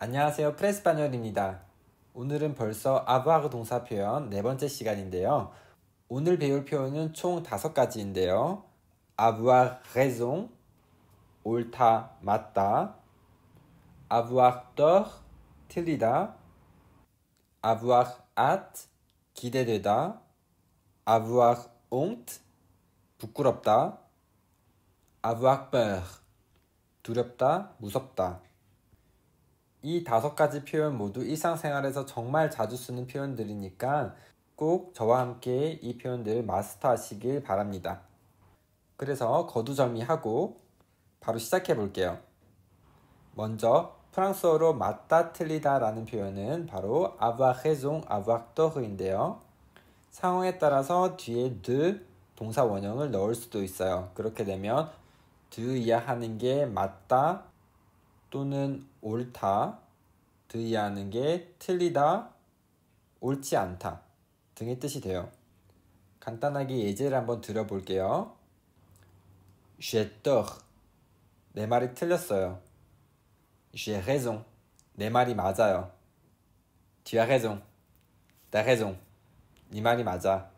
안녕하세요. 프레스파니얼입니다. 오늘은 벌써 아부아그 동사 표현 네 번째 시간인데요. 오늘 배울 표현은 총 다섯 가지인데요. 아부아 i r r 옳다, 맞다, 아부아 i r 틀리다, 아부아 i r h 기대되다, 아부아 i r h 부끄럽다, 아부아 i r p e 두렵다, 무섭다. 이 다섯 가지 표현 모두 일상생활에서 정말 자주 쓰는 표현들이니까 꼭 저와 함께 이표현들 마스터하시길 바랍니다. 그래서 거두절미하고 바로 시작해 볼게요. 먼저 프랑스어로 맞다 틀리다 라는 표현은 바로 avoir raison, avoir tort인데요. 상황에 따라서 뒤에 de 동사 원형을 넣을 수도 있어요. 그렇게 되면 d 이하 하는 게 맞다, 또는 옳다, 드이하는 게 틀리다, 옳지 않다 등의 뜻이 돼요. 간단하게 예제를 한번 들어볼게요. J'ai tort. 내 말이 틀렸어요. J'ai raison. 내 말이 맞아요. Tu as raison. T'as raison. 네 말이 맞아.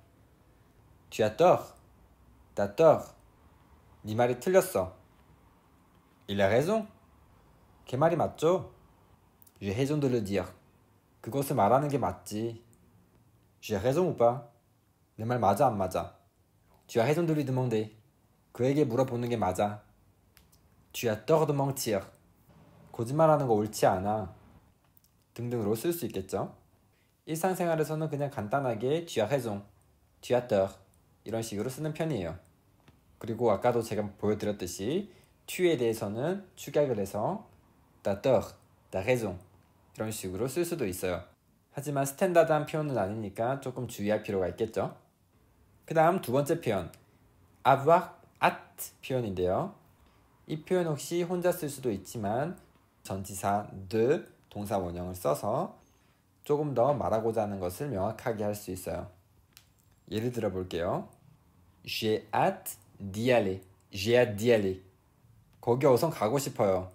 Tu as tort. T'as tort. 네 말이 틀렸어. Il a raison. 걔 말이 맞죠? J'ai raison de le dire. 그것을 말하는 게 맞지. J'ai raison ou pas? 내 말 맞아 안 맞아? Tu as raison de lui demander. 그에게 물어보는 게 맞아. Tu as tort de mentir. 거짓말하는 거 옳지 않아. 등등으로 쓸 수 있겠죠? 일상생활에서는 그냥 간단하게 tu as raison, tu as tort 이런 식으로 쓰는 편이에요. 그리고 아까도 제가 보여드렸듯이 tu에 대해서는 축약을 해서 t'as tort, a raison 이런 식으로 쓸 수도 있어요. 하지만 스탠다드한 표현은 아니니까 조금 주의할 필요가 있겠죠. 그 다음 두 번째 표현 avoir at 표현인데요. 이 표현 혹시 혼자 쓸 수도 있지만 전치사 de 동사 원형을 써서 조금 더 말하고자 하는 것을 명확하게 할 수 있어요. 예를 들어 볼게요. J'ai hâte d'y aller. J'ai hâte d'y aller. 거기 어선 가고 싶어요.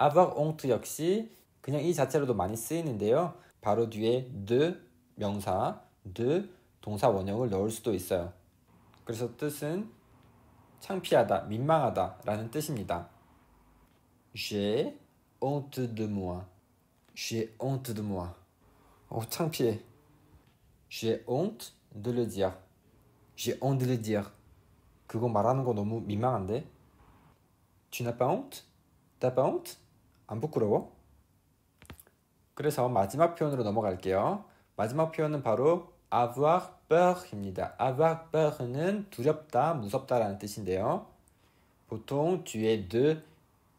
아버옹트 역시 그냥 이 자체로도 많이 쓰이는데요. 바로 뒤에 de 명사, de 동사 원형을 넣을 수도 있어요. 그래서 뜻은 창피하다, 민망하다라는 뜻입니다. J'ai honte de moi. J'ai honte de moi. 어, 창피해. J'ai honte de le dire. J'ai honte de le dire. 그거 말하는 거 너무 민망한데? Tu n'as pas honte? T'as pas honte? 안 부끄러워? 그래서 마지막 표현으로 넘어갈게요. 마지막 표현은 바로 avoir peur입니다. avoir peur는 두렵다, 무섭다라는 뜻인데요. 보통 뒤에 de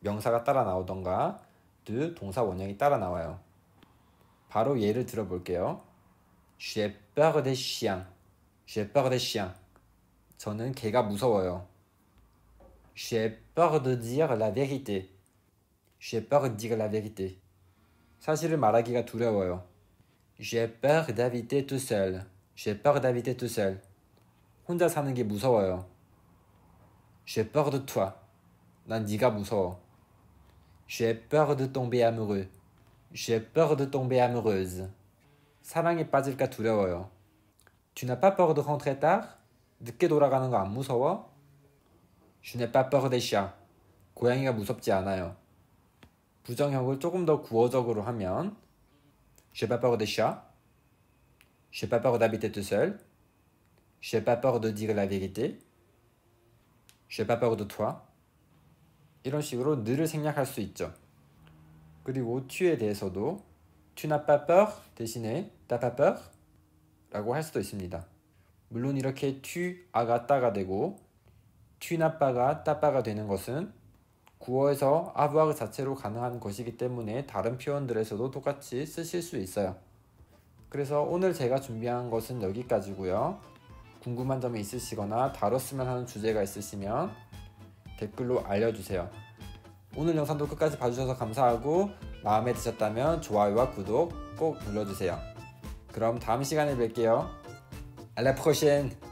명사가 따라 나오던가 de 동사 원형이 따라 나와요. 바로 예를 들어볼게요. J'ai peur des chiens. J'ai peur des chiens. 저는 개가 무서워요. J'ai peur de dire la vérité. J'ai peur de dire la vérité. 사실을 malagiga 두려워요. J'ai peur d'habiter tout seul. J'ai peur d'habiter tout seul. 혼자 사는 게 무서워요. J'ai peur de toi. 난 네가 무서워. J'ai peur de tomber amoureux. J'ai peur de tomber amoureuse. 사랑에 빠질까 두려워요. Tu n'as pas peur de rentrer tard? De 돌아가는 거 안 무서워? Je n'ai pas peur des chats. 고양이가 무섭지 않아요. 부정형을 조금 더 구어적으로 하면 Je pas peur des chats. Je pas peur d'habiter tout seul. Je pas peur de dire la vérité. Je pas peur de toi. 이런 식으로 느를 생략할 수 있죠. 그리고 tu에 대해서도 tu n'as pas peur 대신에 t'as pas peur 라고 할 수도 있습니다. 물론 이렇게 tu, 아가, 따가 되고 tu n'as pas가, t'as pas가 되는 것은 구어에서 아부악 자체로 가능한 것이기 때문에 다른 표현들에서도 똑같이 쓰실 수 있어요. 그래서 오늘 제가 준비한 것은 여기까지고요. 궁금한 점이 있으시거나 다뤘으면 하는 주제가 있으시면 댓글로 알려주세요. 오늘 영상도 끝까지 봐주셔서 감사하고 마음에 드셨다면 좋아요와 구독 꼭 눌러주세요. 그럼 다음 시간에 뵐게요. 알레프 p r